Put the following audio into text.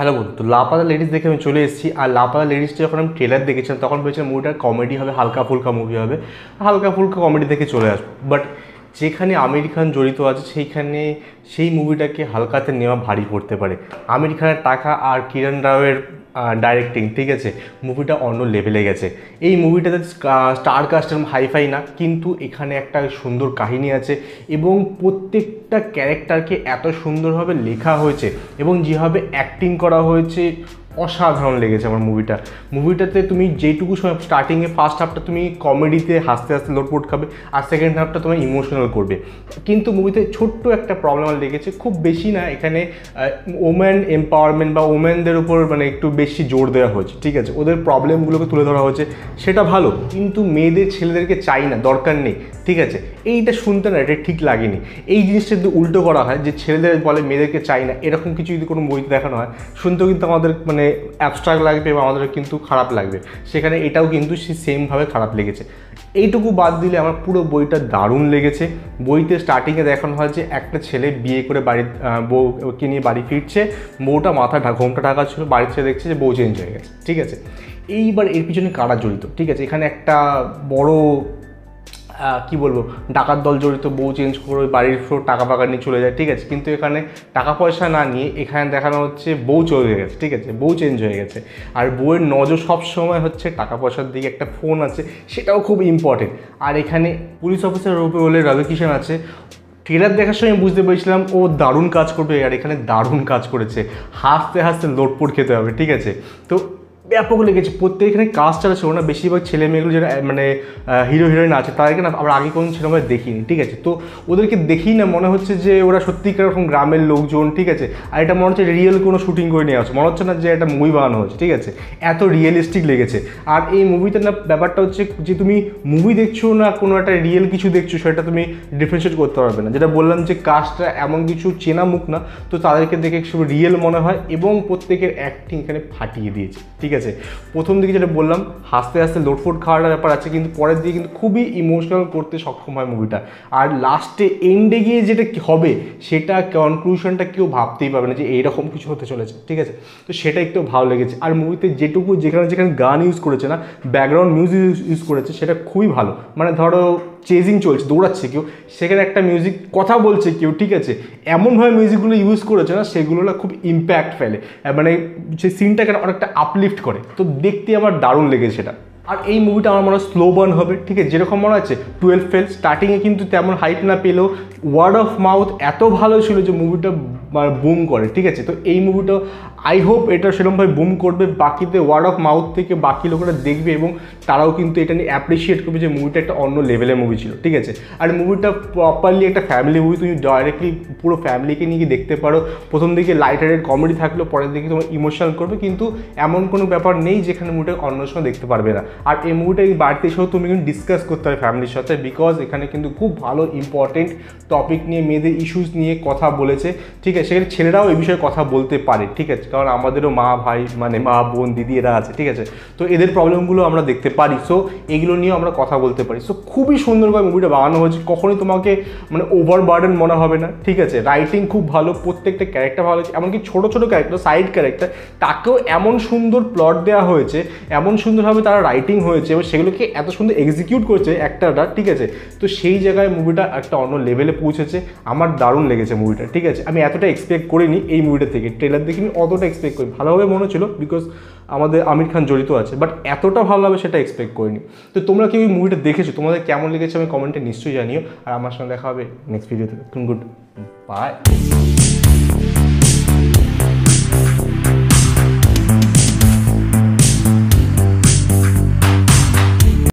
hello বন্ধু তো লাপাদা ladies দেখে আমি চলে এসেছি আর লাপাদা লেডিসটা যখন আমি ট্রেলার দেখেছিলাম তখন ভেবেছিলাম মুভিটার কমেডি হবে হালকা ফুলকা মুভি হবে হালকা ফুলকা কমেডি দেখে চলে আসবো বাট যেখানে আমির খান জড়িত আছে সেইখানে সেই মুভিটাকে হালকাতে নেওয়া ভারী করতে পারে আমির খানের টাকা আর কিরণ রাওয়ের ডাইরেক্টিং ঠিক আছে মুভিটা অন্য লেভেলে গেছে এই মুভিটাতে স্টার কাস্ট হাইফাই না কিন্তু এখানে একটা সুন্দর কাহিনী আছে এবং প্রত্যেকটা ক্যারেক্টারকে এত সুন্দরভাবে লেখা হয়েছে এবং যেভাবে অ্যাক্টিং করা হয়েছে অসাধারণ লেগেছে আমার মুভিটা মুভিটাতে তুমি যেটুকু সময় স্টার্টিংয়ে ফার্স্ট হাফটা তুমি কমেডিতে হাসতে হাসতে লোটপোট খাবে আর সেকেন্ড হাফটা তোমার ইমোশনাল করবে কিন্তু মুভিতে ছোট্ট একটা প্রবলেম লেগেছে খুব বেশি না এখানে ওমেন এম্পাওয়ারমেন্ট বা ওমেনদের উপর মানে একটু বেশি জোর দেওয়া হয়েছে ঠিক আছে ওদের প্রবলেমগুলোকে তুলে ধরা হয়েছে সেটা ভালো কিন্তু মেয়েদের ছেলেদেরকে চাই না দরকার নেই ঠিক আছে এইটা শুনতে না এটা ঠিক লাগেনি এই জিনিসটা যদি উল্টো করা হয় যে ছেলেদের বলে মেয়েদেরকে চাই না এরকম কিছু যদি কোনো বইতে দেখানো হয় শুনতেও কিন্তু আমাদের মানে অ্যাবস্ট্রাক্ট লাগবে বা আমাদের কিন্তু খারাপ লাগবে সেখানে এটাও কিন্তু সে সেমভাবে খারাপ লেগেছে এইটুকু বাদ দিলে আমার পুরো বইটা দারুণ লেগেছে বইতে স্টার্টিংয়ে দেখানো হয় যে একটা ছেলে বিয়ে করে বাড়ি বউকে নিয়ে বাড়ি ফিরছে বউটা মাথা ঘোমটা ঢাকা ছিল বাড়ির ছেলে দেখছে যে বউ চেঞ্জ হয়ে গেছে ঠিক আছে এইবার এর পিছনে কারা জড়িত ঠিক আছে এখানে একটা বড় কি বলবো ডাকাত দল জড়িত বউ চেঞ্জ করে বাড়ির ফ্লোর টাকা পাকা নিয়ে চলে যায় ঠিক আছে কিন্তু এখানে টাকা পয়সা না নিয়ে এখানে দেখানো হচ্ছে বউ চলে গেছে ঠিক আছে বউ চেঞ্জ হয়ে গেছে আর বউয়ের নজর সব সময় হচ্ছে টাকা পয়সার দিকে একটা ফোন আছে সেটাও খুব ইম্পর্টেন্ট আর এখানে পুলিশ অফিসার রূপে হলে রবি কিষাণ আছে ট্রেলার দেখার সময় বুঝতে পেরেছিলাম ও দারুণ কাজ করবে আর এখানে দারুণ কাজ করেছে হাসতে হাসতে লোটপোট খেতে হবে ঠিক আছে তো ব্যাপক লেগেছে এখানে কাজ ছাড়া ছিল না বেশিরভাগ ছেলে মেয়েগুলো যারা মানে হিরো হিরোইন আছে তাদেরকে না আমরা আগে কোনো সিনেমায় দেখিনি ঠিক আছে তো ওদেরকে দেখি না মনে হচ্ছে যে ওরা সত্যিকার ওরকম গ্রামের লোকজন ঠিক আছে আর এটা মনে হচ্ছে রিয়েল কোনো শুটিং করে নেওয়া হচ্ছে মনে হচ্ছে না যে একটা মুভি বানানো হচ্ছে ঠিক আছে এত রিয়েলিস্টিক লেগেছে আর এই মুভিতে না ব্যাপারটা হচ্ছে যে তুমি মুভি দেখছো না কোনো একটা রিয়েল কিছু দেখছো সেটা তুমি ডিফারেন্সিয়েট করতে পারবে না যেটা বললাম যে কাজটা এমন কিছু চেনা মুখ না তো তাদেরকে দেখে সব রিয়েল মনে হয় এবং প্রত্যেকের অ্যাক্টিং এখানে ফাটিয়ে দিয়েছে ঠিক আছে আছে প্রথম দিকে যেটা বললাম হাসতে হাসতে লোটফোট খাওয়ার ব্যাপার আছে কিন্তু পরের দিকে কিন্তু খুবই ইমোশনাল করতে সক্ষম হয় মুভিটা আর লাস্টে এন্ডে গিয়ে যেটা হবে সেটা কনক্লুশনটা কেউ ভাবতেই পারবে না যে এইরকম কিছু হতে চলেছে ঠিক আছে তো সেটা একটু ভালো লেগেছে আর মুভিতে যেটুকু যেখানে যেখানে গান ইউজ করেছে না ব্যাকগ্রাউন্ড মিউজিক ইউজ করেছে সেটা খুবই ভালো মানে ধরো চেজিং চলছে দৌড়াচ্ছে কেউ সেখানে একটা মিউজিক কথা বলছে কেউ ঠিক আছে এমনভাবে মিউজিকগুলো ইউজ করেছে না সেগুলো না খুব ইম্প্যাক্ট ফেলে মানে সেই সিনটাকে অনেকটা আপলিফট করে তো দেখতে আমার দারুণ লেগেছে সেটা আর এই মুভিটা আমার মনে হয় স্লো বার্ন হবে ঠিক আছে যেরকম মনে হচ্ছে টুয়েলভ ফেল স্টার্টিংয়ে কিন্তু তেমন হাইট না পেলেও ওয়ার্ড অফ মাউথ এত ভালো ছিল যে মুভিটা বুম করে ঠিক আছে তো এই মুভিটা আই হোপ এটা সেরকমভাবে বুম করবে বাকিতে ওয়ার্ড অফ মাউথ থেকে বাকি লোকেরা দেখবে এবং তারাও কিন্তু এটা নিয়ে অ্যাপ্রিসিয়েট করবে যে মুভিটা একটা অন্য লেভেলের মুভি ছিল ঠিক আছে আর মুভিটা প্রপারলি একটা ফ্যামিলি মুভি তুমি ডাইরেক্টলি পুরো ফ্যামিলিকে নিয়ে গিয়ে দেখতে পারো প্রথম দিকে লাইটারের কমেডি থাকলেও পরের দিকে তোমার ইমোশনাল করবে কিন্তু এমন কোনো ব্যাপার নেই যেখানে মুভিটা অন্য সময় দেখতে পারবে না আর এই মুভিটা এই বাড়িতে সহ তুমি কিন্তু ডিসকাস করতে হবে ফ্যামিলির সাথে বিকজ এখানে কিন্তু খুব ভালো ইম্পর্টেন্ট টপিক নিয়ে মেয়েদের ইস্যুস নিয়ে কথা বলেছে ঠিক আছে সেখানে ছেলেরাও এই বিষয়ে কথা বলতে পারে ঠিক আছে কারণ আমাদেরও মা ভাই মানে মা বোন দিদি এরা আছে ঠিক আছে তো এদের প্রবলেমগুলো আমরা দেখতে পারি সো এগুলো নিয়েও আমরা কথা বলতে পারি সো খুবই সুন্দরভাবে মুভিটা বানানো হয়েছে কখনোই তোমাকে মানে ওভার বার্ডেন মনে হবে না ঠিক আছে রাইটিং খুব ভালো প্রত্যেকটা ক্যারেক্টার ভালো হয়েছে এমনকি ছোটো ছোটো ক্যারেক্টার সাইড ক্যারেক্টার তাকেও এমন সুন্দর প্লট দেওয়া হয়েছে এমন সুন্দরভাবে তারা রাইট রাইটিং হয়েছে এবং সেগুলোকে এত সুন্দর এক্সিকিউট করেছে অ্যাক্টাররা ঠিক আছে তো সেই জায়গায় মুভিটা একটা অন্য লেভেলে পৌঁছেছে আমার দারুণ লেগেছে মুভিটা ঠিক আছে আমি এতটা এক্সপেক্ট করিনি এই মুভিটা থেকে ট্রেলার দেখিনি অতটা এক্সপেক্ট করি ভালোভাবে মনে হচ্ছিলো বিকজ আমাদের আমির খান জড়িত আছে বাট এতটা ভালোভাবে সেটা এক্সপেক্ট করিনি তো তোমরা কি ওই মুভিটা দেখেছো তোমাদের কেমন লেগেছে আমি কমেন্টে নিশ্চয়ই জানিও আর আমার সঙ্গে দেখা হবে নেক্সট ভিডিওতে গুড বাই